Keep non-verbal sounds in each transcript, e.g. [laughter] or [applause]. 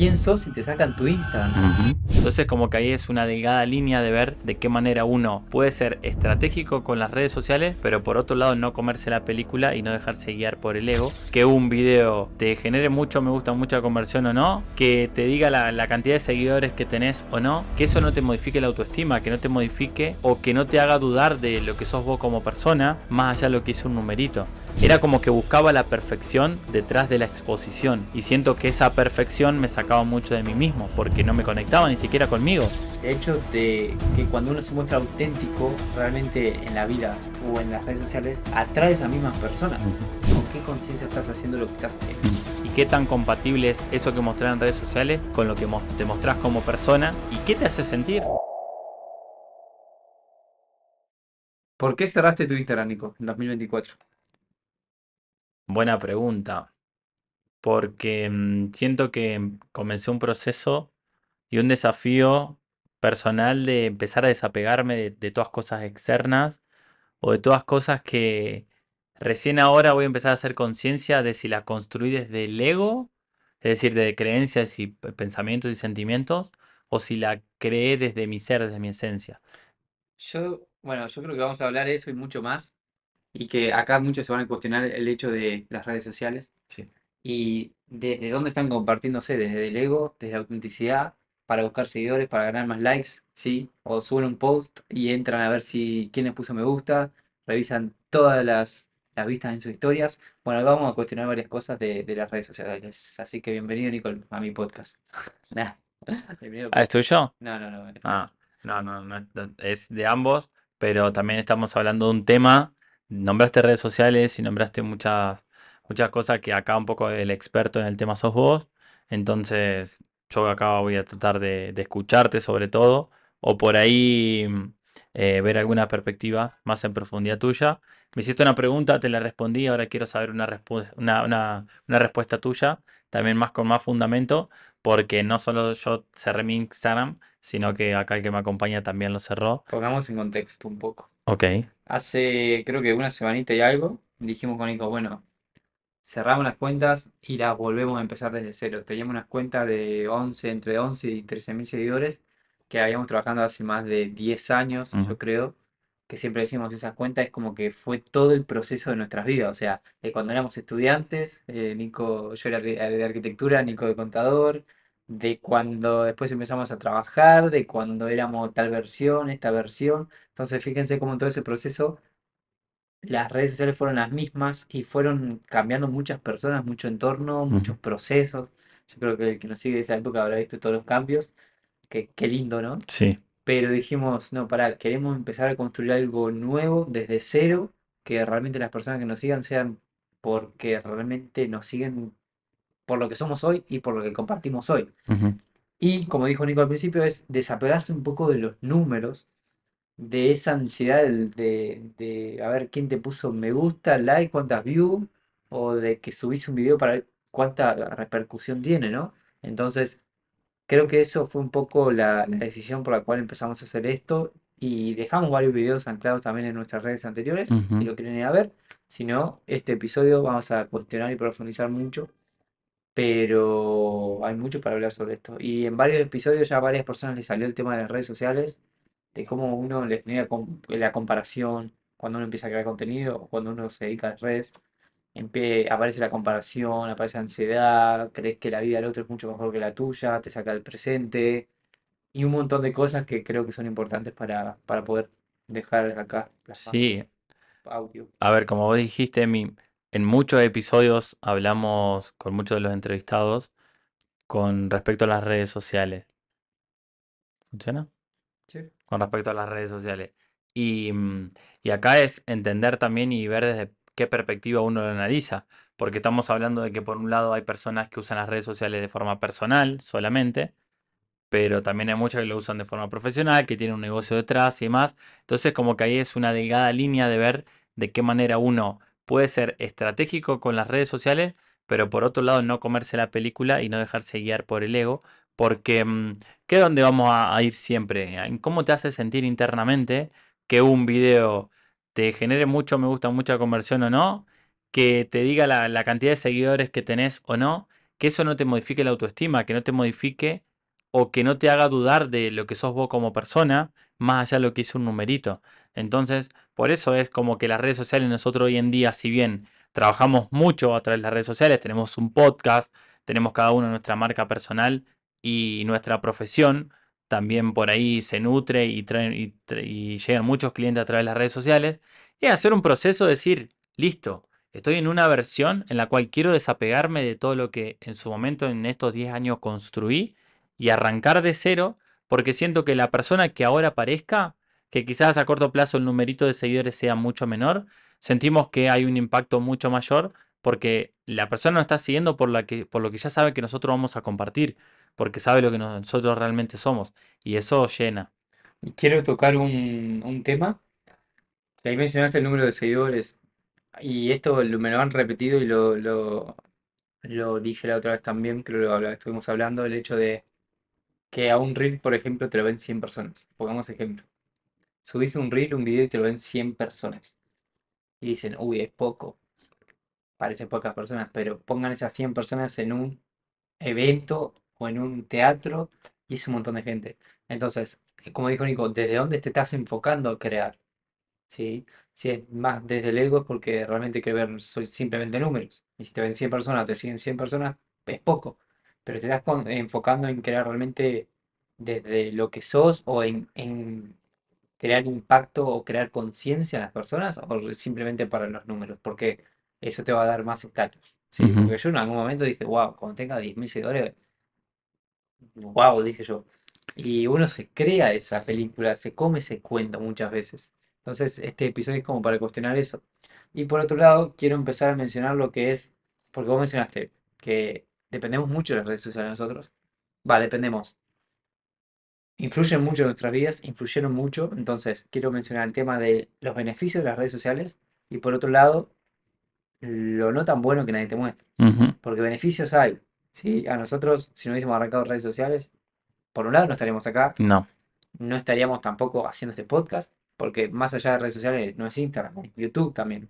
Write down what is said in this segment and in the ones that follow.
quién sos si te sacan tu Instagram. Entonces como que ahí es una delgada línea de ver de qué manera uno puede ser estratégico con las redes sociales, pero por otro lado no comerse la película y no dejarse guiar por el ego. Que un video te genere mucho me gusta, mucha conversión o no, que te diga la, la cantidad de seguidores que tenés o no, que eso no te modifique la autoestima, que no te modifique o que no te haga dudar de lo que sos vos como persona, más allá de lo que es un numerito. Era como que buscaba la perfección detrás de la exposición y siento que esa perfección me sacaba mucho de mí mismo porque no me conectaba ni siquiera conmigo. De hecho, de que cuando uno se muestra auténtico realmente en la vida o en las redes sociales, atrae a mismas personas. ¿Con qué conciencia estás haciendo lo que estás haciendo? ¿Y qué tan compatible es eso que mostrar en redes sociales con lo que te mostrás como persona? ¿Y qué te hace sentir? ¿Por qué cerraste tu Instagram, Nico, en 2024? Buena pregunta, porque mm, siento que comencé un proceso y un desafío personal de empezar a desapegarme de, todas cosas externas o de todas cosas que recién ahora voy a empezar a hacer conciencia de si la construí desde el ego, es decir, de creencias y pensamientos y sentimientos, o si la creé desde mi ser, desde mi esencia. Yo, bueno, yo creo que vamos a hablar de eso y mucho más y que acá muchos se van a cuestionar el hecho de las redes sociales y desde dónde están compartiéndose, desde el ego, desde la autenticidad, para buscar seguidores, para ganar más likes, ¿sí? O suben un post y entran a ver si quién les puso me gusta, revisan todas las, vistas en sus historias. Bueno, vamos a cuestionar varias cosas de, de las redes sociales. Así que bienvenido, Nicole, a mi podcast. [laughs] ¿Ah, ¿Es pues. tuyo? No, no, no. Ah, no, no, no, es de ambos, pero también estamos hablando de un tema nombraste redes sociales y nombraste muchas, muchas cosas que acá un poco el experto en el tema sos vos. Entonces, yo acá voy a tratar de, escucharte sobre todo, o por ahí eh, ver alguna perspectiva más en profundidad tuya. Me hiciste una pregunta, te la respondí, ahora quiero saber una, una respuesta tuya, también más con más fundamento, porque no solo yo cerré mi Instagram, sino que acá el que me acompaña también lo cerró. Pongamos en contexto un poco. Ok, Hace creo que una semanita y algo, dijimos con Nico, bueno, cerramos las cuentas y las volvemos a empezar desde cero. Teníamos unas cuentas de 11, entre 11 y 13 mil seguidores que habíamos trabajando hace más de 10 años, yo creo, que siempre decimos esas cuentas, es como que fue todo el proceso de nuestras vidas, o sea, cuando éramos estudiantes, eh, Nico, yo era de arquitectura, Nico de contador, de cuando después empezamos a trabajar, de cuando éramos tal versión, esta versión. Entonces, fíjense cómo en todo ese proceso las redes sociales fueron las mismas y fueron cambiando muchas personas, mucho entorno, muchos procesos. Yo creo que el que nos sigue de esa época habrá visto todos los cambios. Qué, qué lindo, ¿no? Sí. Pero dijimos, no, pará, queremos empezar a construir algo nuevo desde cero, que realmente las personas que nos sigan sean porque realmente nos siguen por lo que somos hoy y por lo que compartimos hoy. Y como dijo Nico al principio, es desapegarse un poco de los números, de esa ansiedad de, a ver quién te puso me gusta, like, cuántas views, o de que subís un video para ver cuánta repercusión tiene, ¿no? Entonces, creo que eso fue un poco la, decisión por la cual empezamos a hacer esto y dejamos varios videos anclados también en nuestras redes anteriores, si lo quieren ir a ver. Si no, este episodio vamos a cuestionar y profundizar mucho pero hay mucho para hablar sobre esto. Y en varios episodios ya a varias personas les salió el tema de las redes sociales, de cómo uno les genera la comparación cuando uno empieza a crear contenido cuando uno se dedica a las redes. Aparece la comparación, aparece ansiedad, crees que la vida del otro es mucho mejor que la tuya, te saca del presente y un montón de cosas que creo que son importantes para, poder dejar acá. Sí. Audio. A ver, como vos dijiste, mi, en muchos episodios hablamos con muchos de los entrevistados con respecto a las redes sociales. ¿Funciona? Sí. Con respecto a las redes sociales. Mm, y, acá es entender también y ver desde qué perspectiva uno lo analiza, porque estamos hablando de que por un lado hay personas que usan las redes sociales de forma personal solamente, pero también hay muchas que lo usan de forma profesional, que tienen un negocio detrás y demás. Entonces como que ahí es una delgada línea de ver de qué manera uno puede ser estratégico con las redes sociales, pero por otro lado no comerse la película y no dejarse guiar por el ego, porque mm, ¿qué es donde vamos a, ir siempre? En cómo te hace sentir internamente que un video te genere mucho me gusta, mucha conversión o no, que te diga la, cantidad de seguidores que tenés o no, que eso no te modifique la autoestima, que no te modifique o que no te haga dudar de lo que sos vos como persona, más allá de lo que hizo un numerito. Entonces, por eso es como que las redes sociales nosotros hoy en día, si bien trabajamos mucho a través de las redes sociales, tenemos un podcast, tenemos cada uno nuestra marca personal y nuestra profesión, también por ahí se nutre y, y, llegan muchos clientes a través de las redes sociales, y hacer un proceso, de decir, listo, estoy en una versión en la cual quiero desapegarme de todo lo que en su momento, en estos 10 años, construí y arrancar de cero, porque siento que la persona que ahora aparezca que quizás a corto plazo el numerito de seguidores sea mucho menor, sentimos que hay un impacto mucho mayor porque la persona nos está siguiendo por, la que, por lo que ya sabe que nosotros vamos a compartir, porque sabe lo que nosotros realmente somos y eso llena. Quiero tocar un, tema. Ahí mencionaste el número de seguidores y esto me lo han repetido y lo, lo, dije la otra vez también, creo que lo estuvimos hablando, el hecho de que a un reel, por ejemplo, te lo ven 100 personas. Pongamos ejemplo. Subís un reel, un video y te lo ven 100 personas. Y dicen, uy, es poco. Parecen pocas personas, pero pongan esas 100 personas en un evento o en un teatro y es un montón de gente. Entonces, eh, como dijo Nico, ¿desde dónde te estás enfocando a crear? ¿Sí? Si es más desde el ego es porque realmente quiero ver soy simplemente números. Y si te ven 100 personas, te siguen 100 personas, es poco. Pero te estás enfocando en crear realmente desde lo que sos o en crear impacto o crear conciencia en las personas o simplemente para los números? Porque eso te va a dar más estatus. Porque yo en algún momento dije, wow, cuando tenga 10.000 seguidores, wow, dije yo. Y uno se crea esa película, se come ese cuento muchas veces. Entonces, este episodio es como para cuestionar eso. Y por otro lado, quiero empezar a mencionar lo que es, porque vos mencionaste que dependemos mucho de las redes sociales nosotros. Va, dependemos influyen mucho en nuestras vidas, influyeron mucho, entonces quiero mencionar el tema de los beneficios de las redes sociales y por otro lado, lo no tan bueno que nadie te muestra, porque beneficios hay. ¿sí? A nosotros, si no hubiésemos arrancado redes sociales, por un lado no estaríamos acá, no, no estaríamos tampoco haciendo este podcast, porque más allá de redes sociales no es Instagram, YouTube también.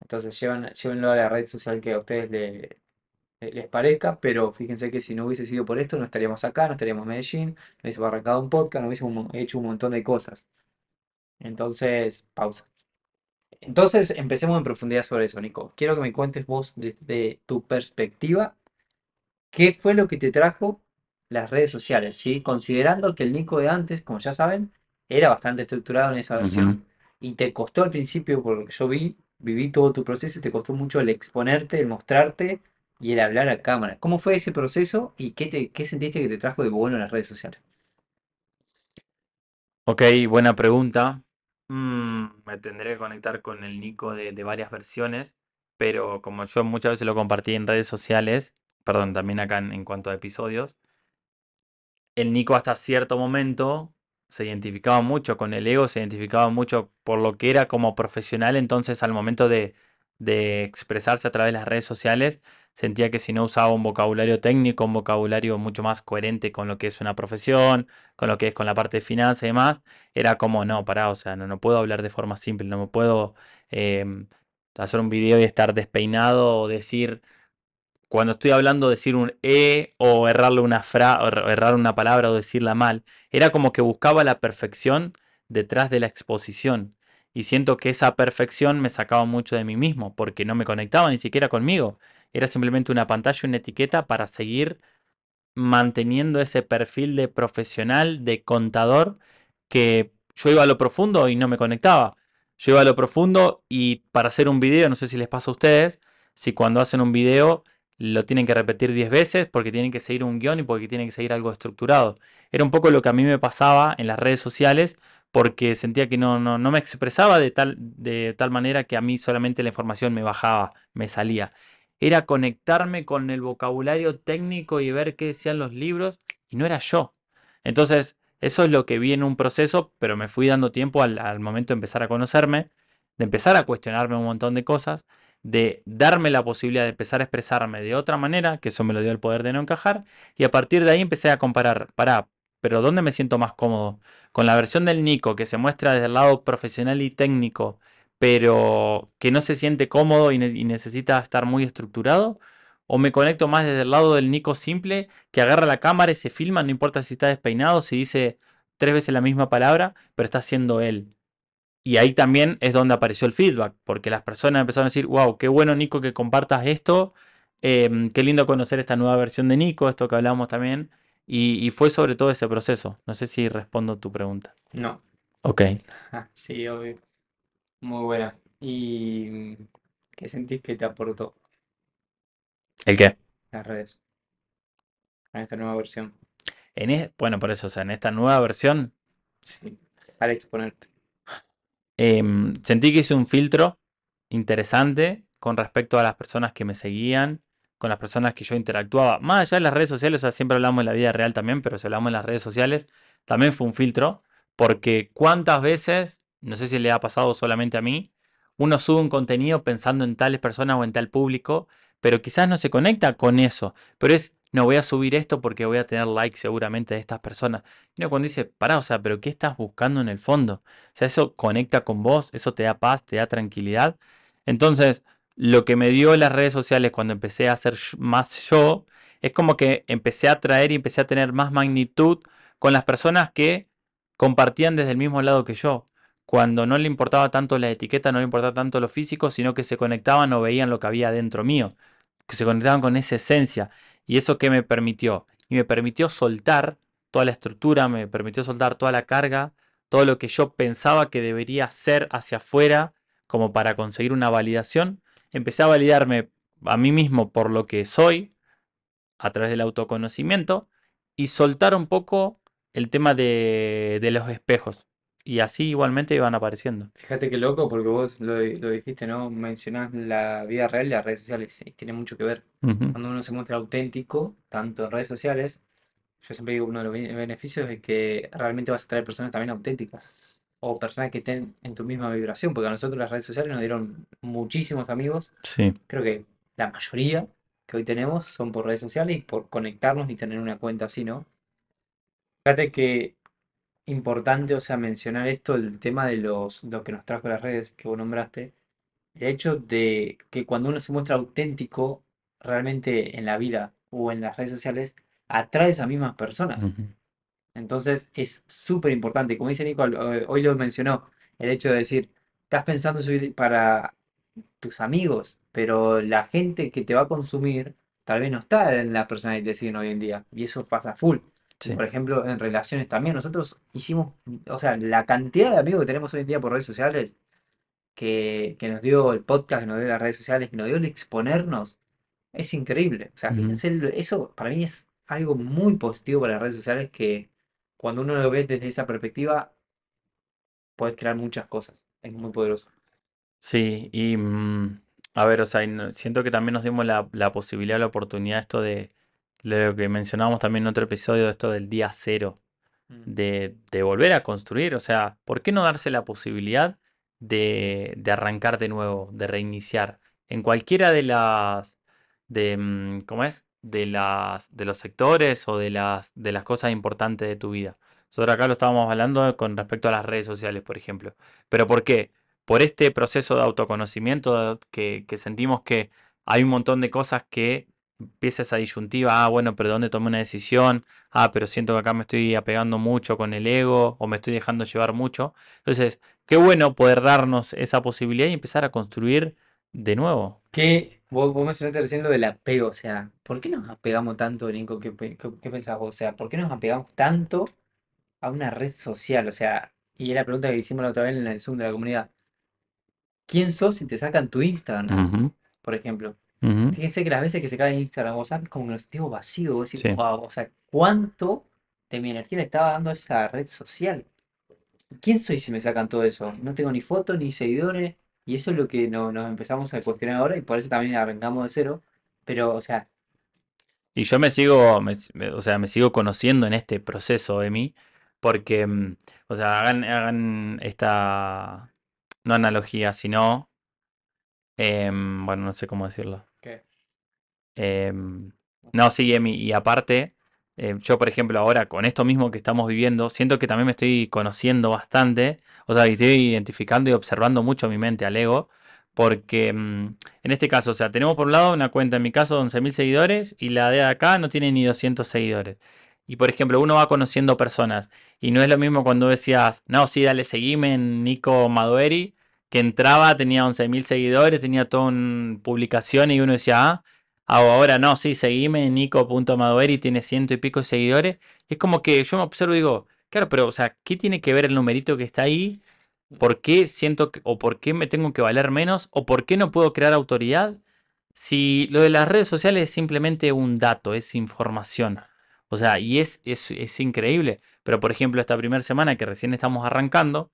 Entonces llévenlo a la red social que a ustedes le, eh, les parezca, pero fíjense que si no hubiese sido por esto, no estaríamos acá, no estaríamos en Medellín, no hubiese arrancado un podcast, no hubiésemos hecho un montón de cosas. Entonces, pausa. Entonces, empecemos en profundidad sobre eso, Nico. Quiero que me cuentes vos desde tu perspectiva, ¿qué fue lo que te trajo las redes sociales? ¿sí? Considerando que el Nico de antes, como ya saben, era bastante estructurado en esa versión. Y te costó al principio, por lo que yo vi, viví todo tu proceso y te costó mucho el exponerte, el mostrarte, y el hablar a cámara. ¿Cómo fue ese proceso y qué, te, qué sentiste que te trajo de bueno en las redes sociales? Ok, buena pregunta. Mm, me tendré que conectar con el Nico de, varias versiones, pero como yo muchas veces lo compartí en redes sociales, perdón, también acá en, cuanto a episodios, el Nico hasta cierto momento se identificaba mucho con el ego, se identificaba mucho por lo que era como profesional, entonces al momento de, de expresarse a través de las redes sociales, sentía que si no usaba un vocabulario técnico, un vocabulario mucho más coherente con lo que es una profesión, con lo que es con la parte de finanzas y demás, era como, no, pará, o sea, no, no puedo hablar de forma simple, no me puedo em, hacer un video y estar despeinado o decir, cuando estoy hablando, decir un E o errarle una fra o er, errar una palabra o decirla mal. Era como que buscaba la perfección detrás de la exposición. Y siento que esa perfección me sacaba mucho de mí mismo, porque no me conectaba ni siquiera conmigo era simplemente una pantalla, una etiqueta para seguir manteniendo ese perfil de profesional, de contador, que yo iba a lo profundo y no me conectaba. Yo iba a lo profundo y para hacer un video, no sé si les pasa a ustedes, si cuando hacen un video lo tienen que repetir 10 veces porque tienen que seguir un guión y porque tienen que seguir algo estructurado. Era un poco lo que a mí me pasaba en las redes sociales porque sentía que no, no, me expresaba de tal, de tal manera que a mí solamente la información me bajaba, me salía era conectarme con el vocabulario técnico y ver qué decían los libros y no era yo. Entonces, eso es lo que vi en un proceso, pero me fui dando tiempo al, momento de empezar a conocerme, de empezar a cuestionarme un montón de cosas, de darme la posibilidad de empezar a expresarme de otra manera, que eso me lo dio el poder de no encajar, y a partir de ahí empecé a comparar, para, pero ¿dónde me siento más cómodo? ¿Con la versión del Nico que se muestra desde el lado profesional y técnico pero que no se siente cómodo y, necesita estar muy estructurado. O me conecto más desde el lado del Nico simple, que agarra la cámara y se filma, no importa si está despeinado, si dice tres veces la misma palabra, pero está siendo él. Y ahí también es donde apareció el feedback, porque las personas empezaron a decir, wow, qué bueno Nico que compartas esto, em, qué lindo conocer esta nueva versión de Nico, esto que hablábamos también. Y, fue sobre todo ese proceso. No sé si respondo tu pregunta. No. Ok. [laughs] sí, obvio. Muy buena. ¿Y qué sentís que te aportó ¿El qué? las redes en esta nueva versión? En bueno, por eso, o sea, en esta nueva versión Sí. Al exponerte. Em, sentí que hice un filtro interesante con respecto a las personas que me seguían, con las personas que yo interactuaba. Más allá de las redes sociales, o sea, siempre hablamos en la vida real también, pero si hablamos en las redes sociales, también fue un filtro, porque cuántas veces no sé si le ha pasado solamente a mí, uno sube un contenido pensando en tales personas o en tal público, pero quizás no se conecta con eso, pero es, no voy a subir esto porque voy a tener likes seguramente de estas personas. no cuando dice, pará, o sea, pero ¿qué estás buscando en el fondo? O sea, eso conecta con vos, eso te da paz, te da tranquilidad. Entonces, lo que me dio las redes sociales cuando empecé a hacer más yo, es como que empecé a traer y empecé a tener más magnitud con las personas que compartían desde el mismo lado que yo cuando no le importaba tanto la etiqueta, no le importaba tanto lo físico, sino que se conectaban o veían lo que había dentro mío, que se conectaban con esa esencia. ¿Y eso qué me permitió? Y me permitió soltar toda la estructura, me permitió soltar toda la carga, todo lo que yo pensaba que debería ser hacia afuera como para conseguir una validación. Empecé a validarme a mí mismo por lo que soy a través del autoconocimiento y soltar un poco el tema de los espejos. Y así igualmente iban apareciendo. Fíjate qué loco, porque vos lo, dijiste, ¿no? Mencionás la vida real y las redes sociales, y tiene mucho que ver. Cuando uno se muestra auténtico, tanto en redes sociales, yo siempre digo uno de los beneficios es que realmente vas a traer personas también auténticas, o personas que estén en tu misma vibración, porque a nosotros las redes sociales nos dieron muchísimos amigos. Sí. Creo que la mayoría que hoy tenemos son por redes sociales y por conectarnos y tener una cuenta así, ¿no? Fíjate que importante, o sea, mencionar esto, el tema de los, lo que nos trajo las redes que vos nombraste, el hecho de que cuando uno se muestra auténtico realmente en la vida o en las redes sociales, atraes a mismas personas. Entonces es súper importante, como dice Nico, eh, hoy lo mencionó, el hecho de decir, estás pensando subir para tus amigos, pero la gente que te va a consumir tal vez no está en la persona que te siguen hoy en día, y eso pasa full. Por ejemplo, en relaciones también, nosotros hicimos, o sea, la cantidad de amigos que tenemos hoy en día por redes sociales, que, nos dio el podcast, que nos dio las redes sociales, que nos dio el exponernos, es increíble. O sea, fíjense, eso para mí es algo muy positivo para las redes sociales que cuando uno lo ve desde esa perspectiva, puedes crear muchas cosas. Es muy poderoso. Sí, y mm, a ver, o sea, siento que también nos dimos la, la posibilidad, la oportunidad esto de lo que mencionábamos también en otro episodio, esto del día cero, mm. de, volver a construir. O sea, ¿por qué no darse la posibilidad de, de arrancar de nuevo, de reiniciar? En cualquiera de las. De, mm, ¿Cómo es? De, las, de los sectores o de las, de las cosas importantes de tu vida. Nosotros acá lo estábamos hablando con respecto a las redes sociales, por ejemplo. ¿Pero por qué? Por este proceso de autoconocimiento que sentimos que hay un montón de cosas que empieza esa disyuntiva, ah, bueno, pero ¿dónde tomé una decisión? Ah, pero siento que acá me estoy apegando mucho con el ego o me estoy dejando llevar mucho. Entonces, qué bueno poder darnos esa posibilidad y empezar a construir de nuevo. ¿Qué? Vos, vos mencionaste recién lo del apego, o sea, ¿por qué nos apegamos tanto, Nico? ¿Qué, qué, vos? O sea, ¿por qué nos apegamos tanto a una red social? O sea, y era la pregunta que hicimos la otra vez en el Zoom de la comunidad. ¿Quién sos si te sacan tu Instagram? Por ejemplo. Fíjense que las veces que se cae en Instagram o WhatsApp como que lo tengo vacío. o sea, ¿cuánto de mi energía le estaba dando a esa red social? ¿Quién soy si me sacan todo eso? No tengo ni fotos, ni seguidores. Y eso es lo que no, nos empezamos a cuestionar ahora y por eso también arrancamos de cero. Pero, o sea... Y yo me sigo, o sea, me sigo conociendo en este proceso de mí. Porque, mm, o sea, hagan, hagan esta, no analogía, sino, em, bueno, no sé cómo decirlo. Em, no, sí, Emi, y aparte, eh, yo por ejemplo ahora con esto mismo que estamos viviendo, siento que también me estoy conociendo bastante, o sea, estoy identificando y observando mucho mi mente al ego, porque mm, en este caso, o sea, tenemos por un lado una cuenta, en mi caso, de 11.000 seguidores y la de acá no tiene ni 200 seguidores. Y por ejemplo, uno va conociendo personas y no es lo mismo cuando decías, no, sí, dale, seguime Nico Madueri, que entraba, tenía 11.000 seguidores, tenía toda una publicación y uno decía, ah, ahora no, sí, seguime, y tiene ciento y pico seguidores. Es como que yo me observo y digo, claro, pero, o sea, ¿qué tiene que ver el numerito que está ahí? ¿Por qué siento que, o por qué me tengo que valer menos? ¿O por qué no puedo crear autoridad? Si lo de las redes sociales es simplemente un dato, es información. O sea, y es, es, es increíble. Pero por ejemplo, esta primera semana que recién estamos arrancando,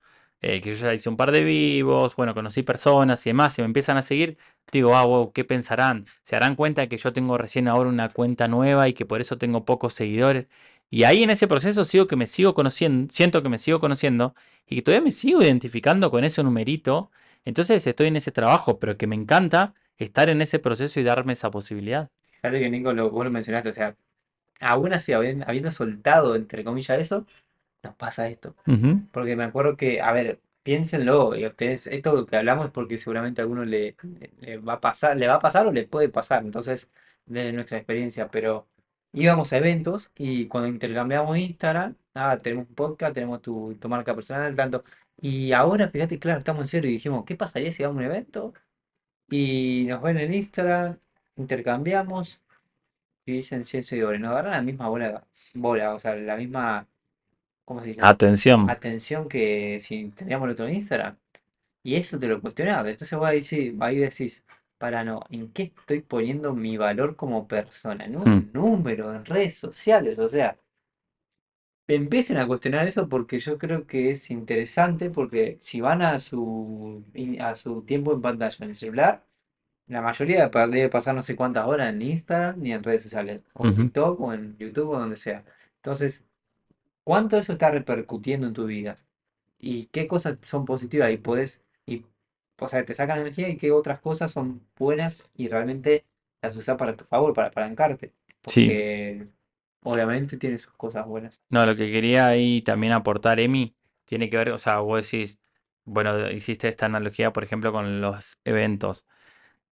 eh, que yo ya hice un par de vivos, bueno, conocí personas y demás, y me empiezan a seguir, digo, ah, wow, ¿qué pensarán? ¿Se harán cuenta que yo tengo recién ahora una cuenta nueva y que por eso tengo pocos seguidores? Y ahí en ese proceso sigo que me sigo conociendo, siento que me sigo conociendo y que todavía me sigo identificando con ese numerito. Entonces estoy en ese trabajo, pero que me encanta estar en ese proceso y darme esa posibilidad. Claro que Nico, lo, vos lo mencionaste, o sea, aún así, habiendo soltado, entre comillas, eso, nos pasa esto. Porque me acuerdo que, a ver, piénsenlo, y ustedes, esto que hablamos es porque seguramente a alguno le, va a pasar, le va a pasar o le puede pasar, entonces, desde nuestra experiencia, pero íbamos a eventos y cuando intercambiamos Instagram, ah, tenemos un podcast, tenemos tu, marca personal, tanto, y ahora, fíjate, claro, estamos en serio y dijimos, ¿qué pasaría si vamos a un evento? Y nos ven en Instagram, intercambiamos, y dicen 100 seguidores, nos agarran la misma bola, bola, o sea, la misma ¿cómo se Atención. Atención que si teníamos otro en Instagram. Y eso te lo cuestionaba. Entonces vos ahí decís, para no, ¿en qué estoy poniendo mi valor como persona? En un hmm. número, en redes sociales, o sea. Empiecen a cuestionar eso porque yo creo que es interesante porque si van a su, a su tiempo en pantalla en el celular, la mayoría debe pasar no sé cuántas horas en Instagram ni en redes sociales, o en TikTok o en YouTube o donde sea. Entonces, ¿Cuánto eso está repercutiendo en tu vida? ¿Y qué cosas son positivas? Y puedes y, o sea, te sacan energía y qué otras cosas son buenas y realmente las usas para tu favor, para apalancarte. Porque sí. obviamente tiene sus cosas buenas. No, lo que quería ahí también aportar, Emi, tiene que ver, o sea, vos decís, bueno, hiciste esta analogía, por ejemplo, con los eventos.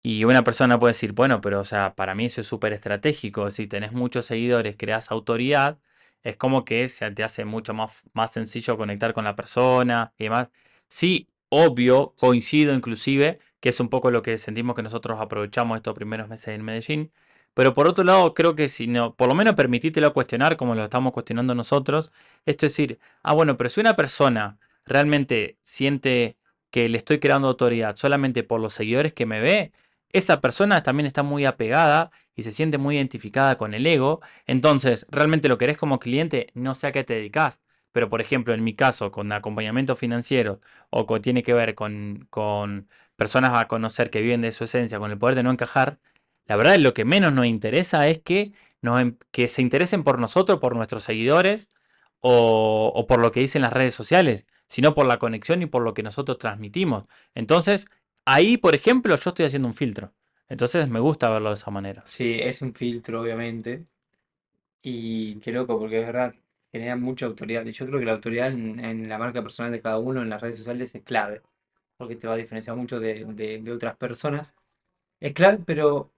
Y una persona puede decir, bueno, pero o sea, para mí eso es súper estratégico. Si tenés muchos seguidores, creas autoridad es como que se te hace mucho más, más sencillo conectar con la persona y demás. Sí, obvio, coincido inclusive, que es un poco lo que sentimos que nosotros aprovechamos estos primeros meses en Medellín. Pero por otro lado, creo que si no, por lo menos permitítelo cuestionar como lo estamos cuestionando nosotros. Esto es decir, ah, bueno, pero si una persona realmente siente que le estoy creando autoridad solamente por los seguidores que me ve, esa persona también está muy apegada se siente muy identificada con el ego, entonces realmente lo querés como cliente, no sé a qué te dedicas. Pero, por ejemplo, en mi caso, con acompañamiento financiero o que tiene que ver con, personas a conocer que viven de su esencia, con el poder de no encajar, la verdad es lo que menos nos interesa es que, nos, em, que se interesen por nosotros, por nuestros seguidores o por lo que dicen las redes sociales, sino por la conexión y por lo que nosotros transmitimos. Entonces, ahí, por ejemplo, yo estoy haciendo un filtro. Entonces me gusta verlo de esa manera. Sí, es un filtro, obviamente. Y qué loco, porque es verdad, genera mucha autoridad. Y yo creo que la autoridad en, la marca personal de cada uno, en las redes sociales, es clave. Porque te va a diferenciar mucho de, otras personas. Es clave, pero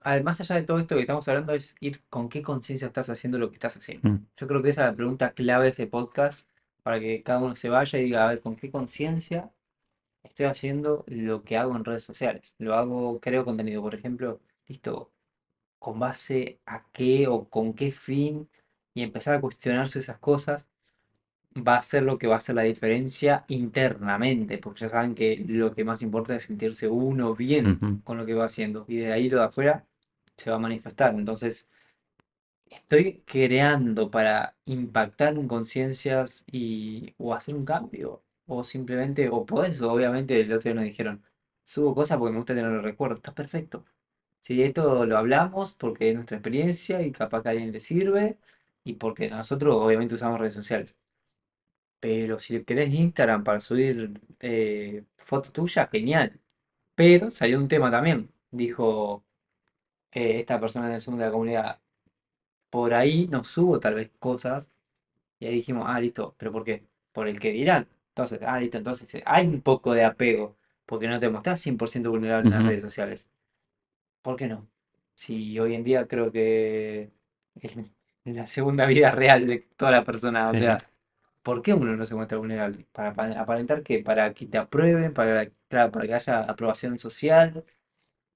además allá de todo esto que estamos hablando, es ir con qué conciencia estás haciendo lo que estás haciendo. Mm. Yo creo que esa es la pregunta clave de este podcast para que cada uno se vaya y diga, a ver, ¿con qué conciencia estoy haciendo lo que hago en redes sociales. Lo hago, creo contenido, por ejemplo, listo, con base a qué o con qué fin y empezar a cuestionarse esas cosas va a ser lo que va a hacer la diferencia internamente, porque ya saben que lo que más importa es sentirse uno bien con lo que va haciendo y de ahí lo de afuera se va a manifestar. Entonces, estoy creando para impactar en conciencias y o hacer un cambio o simplemente, o por eso, obviamente el otro día nos dijeron, subo cosas porque me gusta tener los recuerdos, está perfecto. Si esto lo hablamos porque es nuestra experiencia y capaz que a alguien le sirve y porque nosotros obviamente usamos redes sociales. Pero si querés Instagram para subir eh, fotos tuyas, genial. Pero salió un tema también, dijo eh, esta persona del segundo de la comunidad. Por ahí nos subo tal vez cosas y ahí dijimos, ah, listo, pero ¿por qué? Por el que dirán. Entonces, ah, entonces eh, hay un poco de apego, porque no te mostrás 100% vulnerable en las redes sociales. ¿Por qué no? Si hoy en día creo que es la segunda vida real de toda la persona, o sea, ¿por qué uno no se muestra vulnerable? Para, aparentar que para que te aprueben, para, para que haya aprobación social.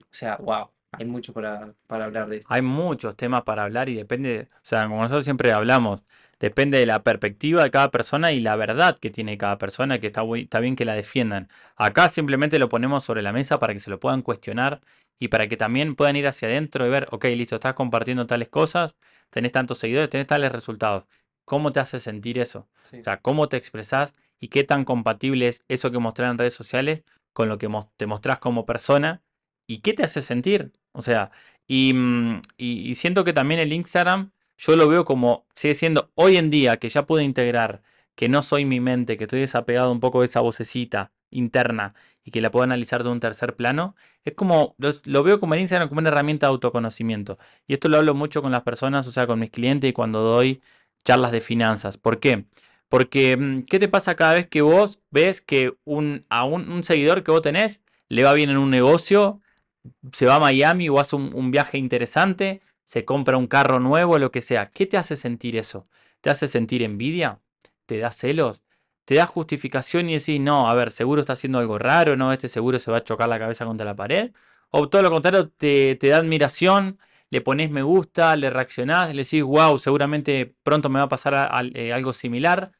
O sea, wow hay mucho para, para, hablar de esto. Hay muchos temas para hablar y depende, o sea, como nosotros siempre hablamos, Depende de la perspectiva de cada persona y la verdad que tiene cada persona, que está, está bien que la defiendan. Acá simplemente lo ponemos sobre la mesa para que se lo puedan cuestionar y para que también puedan ir hacia adentro y ver, ok, listo, estás compartiendo tales cosas, tenés tantos seguidores, tenés tales resultados. ¿Cómo te hace sentir eso? O sea, ¿cómo te expresás y qué tan compatible es eso que mostrar en redes sociales con lo que te mostrás como persona? ¿Y qué te hace sentir? O sea, y, mm, y siento que también el Instagram yo lo veo como, sigue siendo hoy en día que ya pude integrar que no soy mi mente, que estoy desapegado un poco de esa vocecita interna y que la puedo analizar de un tercer plano, es como, lo, veo como en como una herramienta de autoconocimiento. Y esto lo hablo mucho con las personas, o sea, con mis clientes y cuando doy charlas de finanzas. ¿Por qué? Porque, mm, ¿qué te pasa cada vez que vos ves que un, a un, seguidor que vos tenés le va bien en un negocio, se va a Miami o hace un viaje interesante, se compra un carro nuevo, lo que sea. ¿Qué te hace sentir eso? ¿Te hace sentir envidia? ¿Te da celos? ¿Te da justificación y decís, no, a ver, seguro está haciendo algo raro, no, este seguro se va a chocar la cabeza contra la pared? O todo lo contrario, te, da admiración, le pones me gusta, le reaccionás, le decís, wow, seguramente pronto me va a pasar eh, algo similar.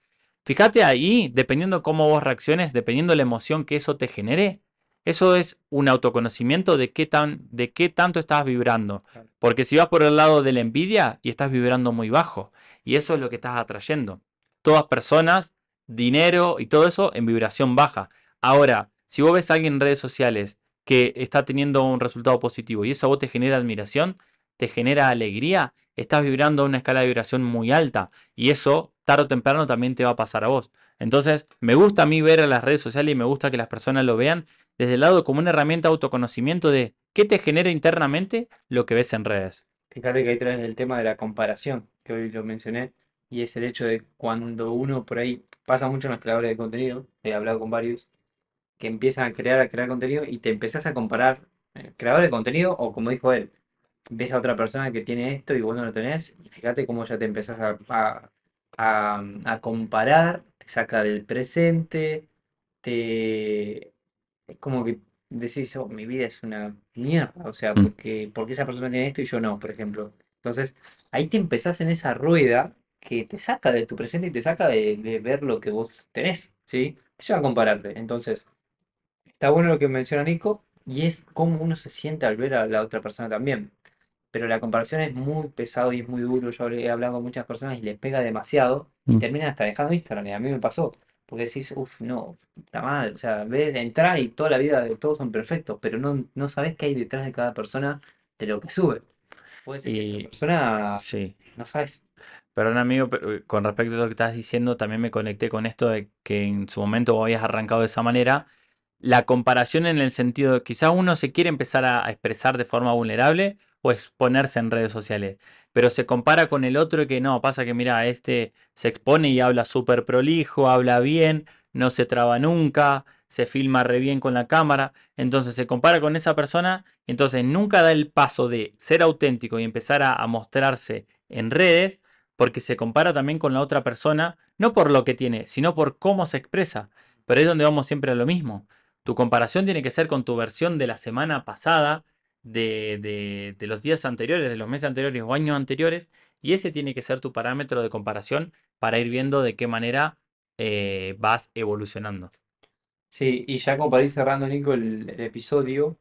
Fíjate ahí, dependiendo cómo vos reacciones, dependiendo la emoción que eso te genere, eso es un autoconocimiento de qué, tan, de qué tanto estás vibrando. Porque si vas por el lado de la envidia y estás vibrando muy bajo, y eso es lo que estás atrayendo. Todas personas, dinero y todo eso en vibración baja. Ahora, si vos ves a alguien en redes sociales que está teniendo un resultado positivo y eso a vos te genera admiración, te genera alegría, estás vibrando a una escala de vibración muy alta y eso tarde o temprano también te va a pasar a vos. Entonces, me gusta a mí ver a las redes sociales y me gusta que las personas lo vean desde el lado como una herramienta de autoconocimiento de qué te genera internamente lo que ves en redes. Fíjate que ahí traes el tema de la comparación, que hoy lo mencioné, y es el hecho de cuando uno por ahí pasa mucho en los creadores de contenido, he hablado con varios, que empiezan a crear, a crear contenido y te empezás a comparar, eh, creador de contenido o como dijo él, ves a otra persona que tiene esto y vos no lo tenés, y fíjate cómo ya te empezás a, a comparar, te saca del presente, te es como que decís, oh, mi vida es una mierda, o sea, mm. porque, porque esa persona tiene esto y yo no, por ejemplo. Entonces, ahí te empezás en esa rueda que te saca de tu presente y te saca de, ver lo que vos tenés, ¿sí? Te lleva a compararte. Entonces, está bueno lo que menciona Nico y es cómo uno se siente al ver a la otra persona también. Pero la comparación es muy pesado y es muy duro. Yo he hablado con muchas personas y les pega demasiado y mm. terminan hasta dejando Instagram. Y a mí me pasó. Porque decís, uff, no, está mal. O sea, ves, entras y toda la vida de todos son perfectos, pero no, no sabes qué hay detrás de cada persona de lo que sube. Puede ser y... que esa persona sí. no sabes. Perdón, amigo, eh, con respecto a lo que estás diciendo, también me conecté con esto de que en su momento vos habías arrancado de esa manera. La comparación en el sentido de quizás uno se quiere empezar a expresar de forma vulnerable o exponerse en redes sociales pero se compara con el otro que no, pasa que mira, este se expone y habla súper prolijo, habla bien, no se traba nunca, se filma re bien con la cámara, entonces se compara con esa persona, entonces nunca da el paso de ser auténtico y empezar a, a mostrarse en redes, porque se compara también con la otra persona, no por lo que tiene, sino por cómo se expresa. Pero es donde vamos siempre a lo mismo. Tu comparación tiene que ser con tu versión de la semana pasada, de, los días anteriores, de los meses anteriores o años anteriores, y ese tiene que ser tu parámetro de comparación para ir viendo de qué manera eh, vas evolucionando. Sí, y ya como para ir cerrando, Nico, el, episodio,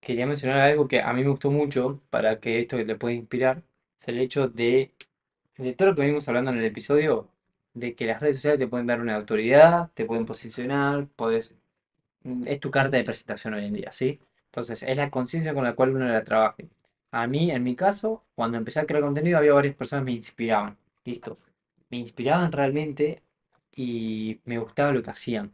quería mencionar algo que a mí me gustó mucho para que esto te pueda inspirar, es el hecho de, de todo lo que venimos hablando en el episodio, de que las redes sociales te pueden dar una autoridad, te pueden posicionar, puedes... Mm, es tu carta de presentación hoy en día, ¿sí? Entonces, es la conciencia con la cual uno la trabaje. A mí, en mi caso, cuando empecé a crear contenido, había varias personas que me inspiraban. Listo. Me inspiraban realmente y me gustaba lo que hacían.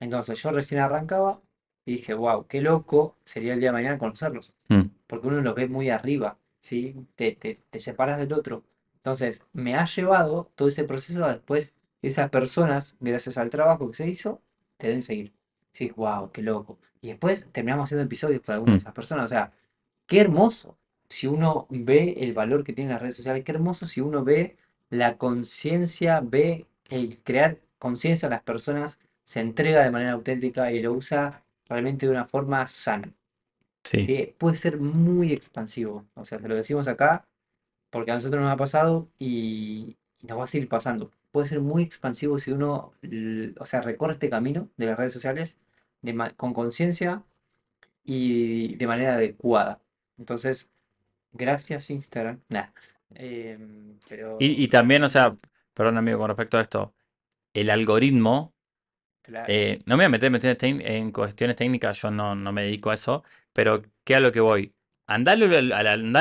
Entonces, yo recién arrancaba y dije, wow, qué loco sería el día de mañana conocerlos. Mm. Porque uno los ve muy arriba, ¿sí? Te, separas del otro. Entonces, me ha llevado todo ese proceso a después esas personas, gracias al trabajo que se hizo, te den seguir. Sí, wow, qué loco. Y después terminamos haciendo episodios para algunas de mm. esas personas. O sea, qué hermoso si uno ve el valor que tienen las redes sociales, qué hermoso si uno ve la conciencia, ve el crear conciencia a las personas, se entrega de manera auténtica y lo usa realmente de una forma sana. Sí. Puede ser muy expansivo. O sea, te lo decimos acá porque a nosotros nos ha pasado y, y nos va a seguir pasando puede ser muy expansivo si uno, o sea, recorre este camino de las redes sociales con conciencia y de manera adecuada. Entonces, gracias Instagram. Em, y, también, o sea, perdón amigo, con respecto a esto, el algoritmo... Eh, no me voy a meter, en cuestiones técnicas, yo no, me dedico a eso, pero ¿qué a lo que voy? Andá a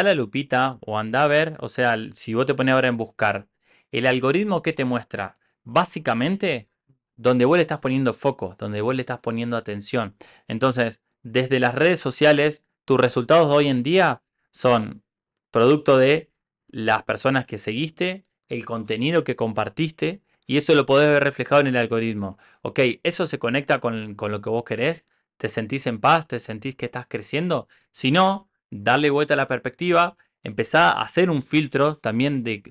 la lupita o anda a ver, o sea, si vos te pones ahora en buscar el algoritmo que te muestra, básicamente, donde vos le estás poniendo foco, donde vos le estás poniendo atención. Entonces, desde las redes sociales, tus resultados de hoy en día son producto de las personas que seguiste, el contenido que compartiste, y eso lo podés ver reflejado en el algoritmo. Ok, eso se conecta con, con lo que vos querés, te sentís en paz, te sentís que estás creciendo. Si no, darle vuelta a la perspectiva empezá a hacer un filtro también de,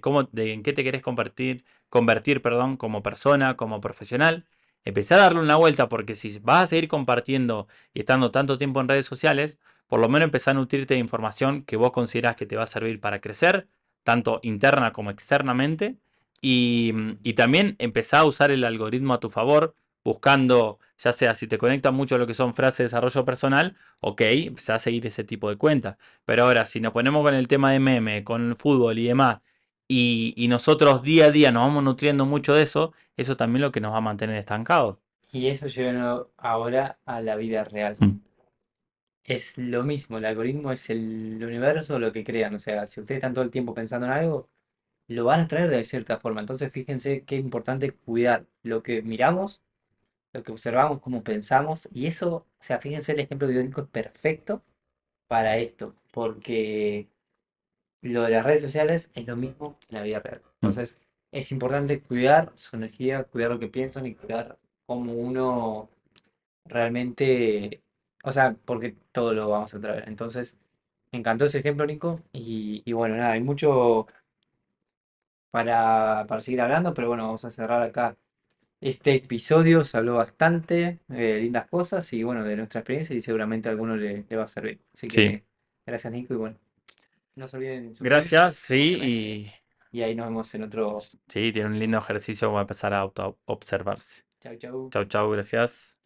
cómo, de en qué te querés convertir, convertir perdón, como persona, como profesional. Empezá a darle una vuelta porque si vas a seguir compartiendo y estando tanto tiempo en redes sociales, por lo menos empezá a nutrirte de información que vos considerás que te va a servir para crecer, tanto interna como externamente. Y, y también empezá a usar el algoritmo a tu favor buscando, ya sea si te conecta mucho a lo que son frases de desarrollo personal, ok, va a seguir ese tipo de cuentas. Pero ahora, si nos ponemos con el tema de meme, con el fútbol y demás, y, nosotros día a día nos vamos nutriendo mucho de eso, eso también es lo que nos va a mantener estancados. Y eso llevando ahora a la vida real. Mm. Es lo mismo, el algoritmo es el universo lo que crean. O sea, si ustedes están todo el tiempo pensando en algo, lo van a traer de cierta forma. Entonces, fíjense qué importante cuidar lo que miramos lo que observamos, cómo pensamos, y eso, o sea, fíjense, el ejemplo de Iónico es perfecto para esto, porque lo de las redes sociales es lo mismo en la vida real. Mm. Entonces, es importante cuidar su energía, cuidar lo que piensan y cuidar cómo uno realmente, o sea, porque todo lo vamos a traer. Entonces, me encantó ese ejemplo, Nico, y, bueno, nada, hay mucho para seguir hablando, pero bueno, vamos a cerrar acá este episodio se habló bastante, de eh, lindas cosas y bueno, de nuestra experiencia y seguramente a alguno le, va a servir. Así que gracias Nico y bueno, no se olviden. Gracias, sí, y... ahí nos vemos en otro... Sí, tiene un lindo ejercicio, va a empezar a auto observarse. Chau, chau. Chau, chau, gracias.